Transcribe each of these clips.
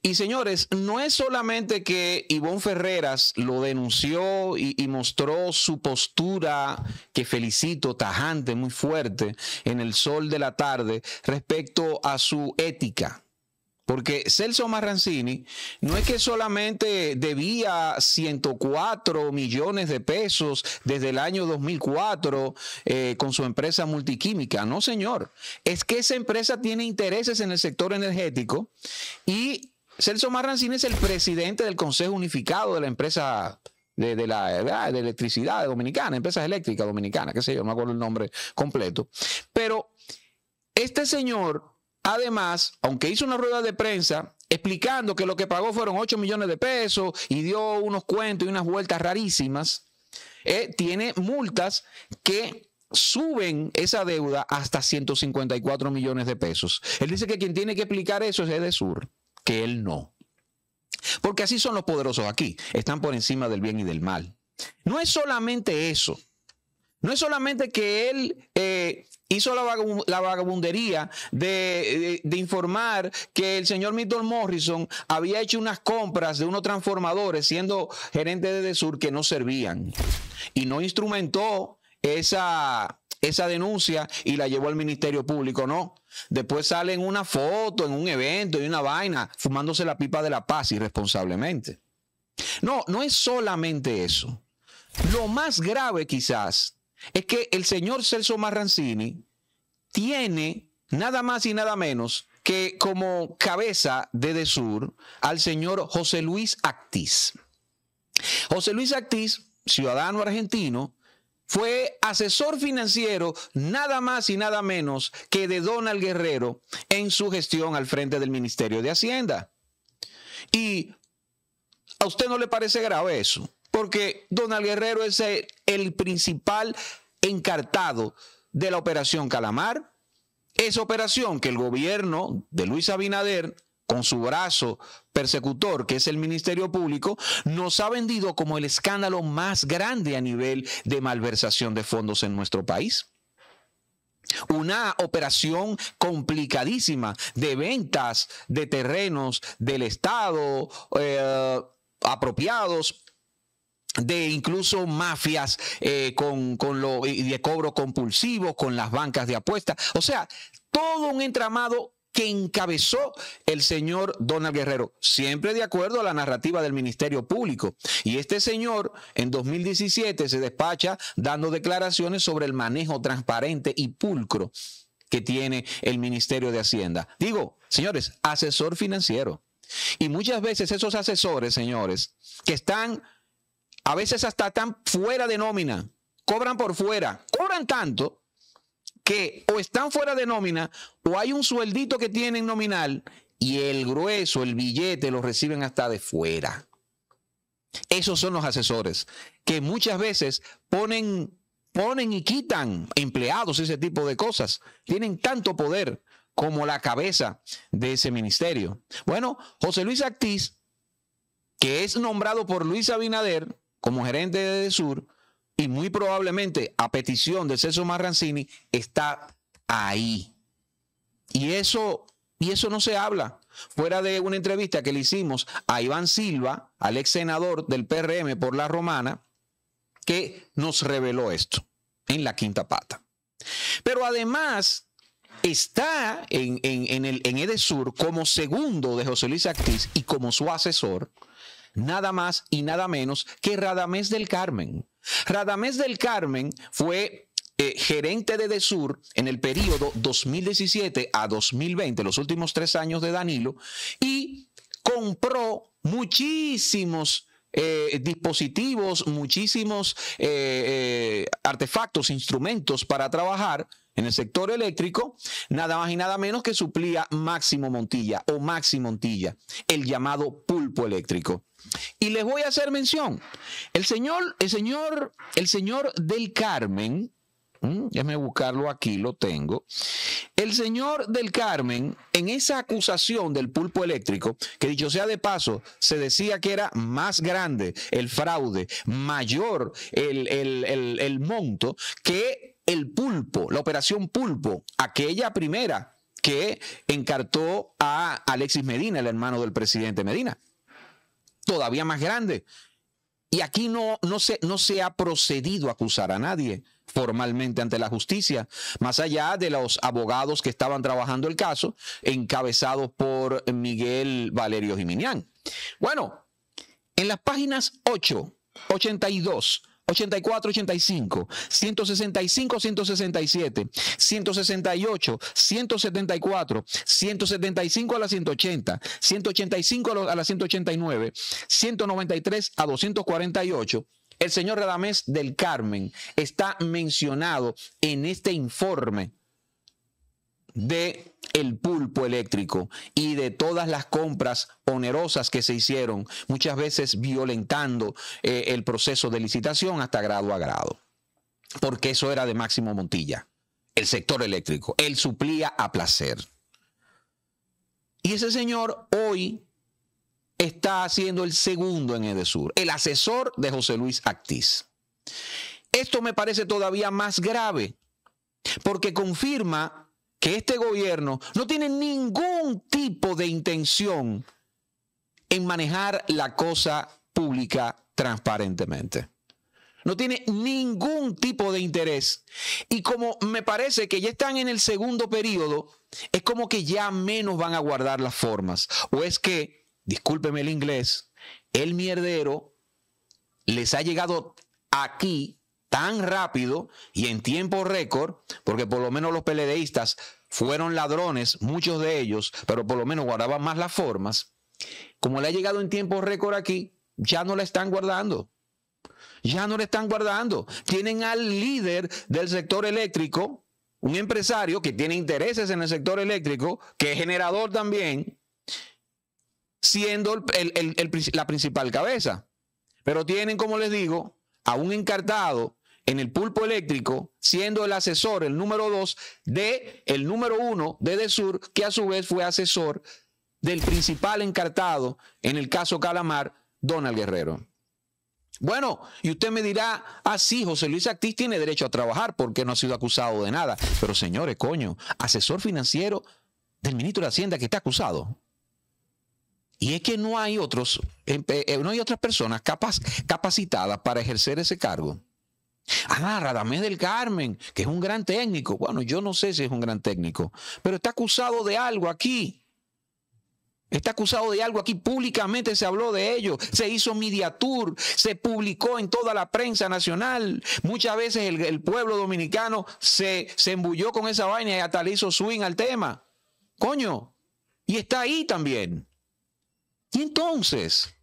Y señores, no es solamente que Ivonne Ferreras lo denunció y, mostró su postura, que felicito, tajante, muy fuerte, en el sol de la tarde, respecto a su ética. Porque Celso Marrancini no es que solamente debía 104 millones de pesos desde el año 2004 eh, con su empresa multiquímica. No, señor. Es que esa empresa tiene intereses en el sector energético y Celso Marrancín es el presidente del Consejo Unificado de la empresa de, la de electricidad dominicana, empresas eléctricas dominicanas, qué sé yo, no me acuerdo el nombre completo. Pero este señor, además, aunque hizo una rueda de prensa explicando que lo que pagó fueron 8 millones de pesos y dio unos cuentos y unas vueltas rarísimas, eh, tiene multas que suben esa deuda hasta 154 millones de pesos. Él dice que quien tiene que explicar eso es Edesur que él no. Porque así son los poderosos aquí, están por encima del bien y del mal. No es solamente eso, no es solamente que él eh, hizo la, vagabundería de, informar que el señor Milton Morrison había hecho unas compras de unos transformadores siendo gerente de Sur que no servían y no instrumentó esa, esa denuncia y la llevó al Ministerio Público, no. Después sale en una foto, en un evento, y una vaina, fumándose la pipa de la paz irresponsablemente. No, no es solamente eso. Lo más grave quizás es que el señor Celso Marrancini tiene nada más y nada menos que como cabeza de Desur al señor José Luis Actis. José Luis Actis, ciudadano argentino, fue asesor financiero nada más y nada menos que de Donald Guerrero en su gestión al frente del Ministerio de Hacienda. Y a usted no le parece grave eso, porque Donald Guerrero es el, principal encartado de la operación Calamar. Esa operación que el gobierno de Luis Abinader con su brazo persecutor, que es el Ministerio Público, nos ha vendido como el escándalo más grande a nivel de malversación de fondos en nuestro país. Una operación complicadísima de ventas de terrenos del Estado eh, apropiados de incluso mafias eh, con, con lo, de cobro compulsivo, con las bancas de apuesta. O sea, todo un entramado que encabezó el señor Donald Guerrero, siempre de acuerdo a la narrativa del Ministerio Público. Y este señor en 2017 se despacha dando declaraciones sobre el manejo transparente y pulcro que tiene el Ministerio de Hacienda. Digo, señores, asesor financiero. Y muchas veces esos asesores, señores, que están a veces hasta tan fuera de nómina, cobran por fuera, cobran tanto que o están fuera de nómina o hay un sueldito que tienen nominal y el grueso, el billete, lo reciben hasta de fuera. Esos son los asesores que muchas veces ponen, ponen y quitan empleados, ese tipo de cosas. Tienen tanto poder como la cabeza de ese ministerio. Bueno, José Luis Actiz, que es nombrado por Luis Abinader como gerente de Sur, y muy probablemente a petición de César Marrancini está ahí. Y eso, y eso no se habla. Fuera de una entrevista que le hicimos a Iván Silva, al ex senador del PRM por la Romana, que nos reveló esto en la quinta pata. Pero además está en, en, el, en Edesur como segundo de José Luis Actriz y como su asesor, nada más y nada menos que Radamés del Carmen Radamés del Carmen fue eh, gerente de DESUR en el periodo 2017 a 2020, los últimos tres años de Danilo, y compró muchísimos eh, dispositivos, muchísimos eh, eh, artefactos, instrumentos para trabajar en el sector eléctrico, nada más y nada menos que suplía Máximo Montilla o Máximo Montilla, el llamado pulpo eléctrico. Y les voy a hacer mención. El señor, el señor, el señor del Carmen, Mm, déjame buscarlo aquí, lo tengo. El señor del Carmen, en esa acusación del pulpo eléctrico, que dicho sea de paso, se decía que era más grande el fraude, mayor el, monto que el pulpo, la operación pulpo, aquella primera que encartó a Alexis Medina, el hermano del presidente Medina. Todavía más grande. Y aquí no, no, se, no se ha procedido a acusar a nadie formalmente ante la justicia, más allá de los abogados que estaban trabajando el caso, encabezados por Miguel Valerio Jiminián. Bueno, en las páginas 8, 82, 84, 85, 165, 167, 168, 174, 175 a la 180, 185 a la 189, 193 a 248 el señor Radamés del Carmen está mencionado en este informe de el pulpo eléctrico y de todas las compras onerosas que se hicieron, muchas veces violentando eh, el proceso de licitación hasta grado a grado, porque eso era de Máximo Montilla, el sector eléctrico, él suplía a placer. Y ese señor hoy está haciendo el segundo en Edesur, el asesor de José Luis Actiz. Esto me parece todavía más grave porque confirma que este gobierno no tiene ningún tipo de intención en manejar la cosa pública transparentemente. No tiene ningún tipo de interés. Y como me parece que ya están en el segundo periodo, es como que ya menos van a guardar las formas. O es que discúlpeme el inglés, el mierdero les ha llegado aquí tan rápido y en tiempo récord, porque por lo menos los peledeístas fueron ladrones, muchos de ellos, pero por lo menos guardaban más las formas. Como le ha llegado en tiempo récord aquí, ya no la están guardando. Ya no la están guardando. Tienen al líder del sector eléctrico, un empresario que tiene intereses en el sector eléctrico, que es generador también, siendo la principal cabeza. Pero tienen, como les digo, a un encartado en el pulpo eléctrico, siendo el asesor, el número dos, de el número uno de Desur, que a su vez fue asesor del principal encartado en el caso Calamar, Donald Guerrero. Bueno, y usted me dirá, así ah, José Luis Actís tiene derecho a trabajar porque no ha sido acusado de nada. Pero señores, coño, asesor financiero del ministro de Hacienda que está acusado. Y es que no hay otros, em, eh, eh, no hay otras personas capacitadas para ejercer ese cargo. Ah, Radamés del Carmen, que es un gran técnico. Bueno, yo no sé si es un gran técnico, pero está acusado de algo aquí. Está acusado de algo aquí, públicamente se habló de ello, se hizo mediatur, se publicó en toda la prensa nacional. Muchas veces el, pueblo dominicano se, se embulló con esa vaina y hasta le hizo swing al tema. Coño, y está ahí también. ¿Y entonces?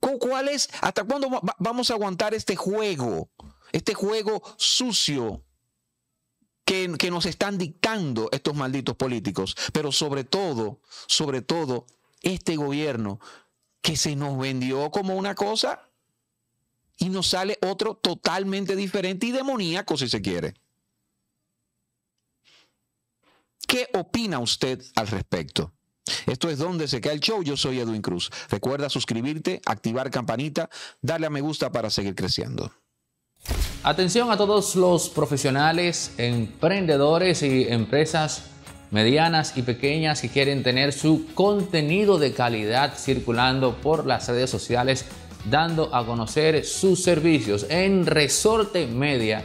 ¿cuál es, ¿Hasta cuándo vamos a aguantar este juego? Este juego sucio que, que nos están dictando estos malditos políticos. Pero sobre todo, sobre todo, este gobierno que se nos vendió como una cosa y nos sale otro totalmente diferente y demoníaco si se quiere. ¿Qué opina usted al respecto? Esto es donde se cae el show. Yo soy Edwin Cruz. Recuerda suscribirte, activar campanita, darle a me gusta para seguir creciendo. Atención a todos los profesionales, emprendedores y empresas medianas y pequeñas que quieren tener su contenido de calidad circulando por las redes sociales, dando a conocer sus servicios en Resorte Media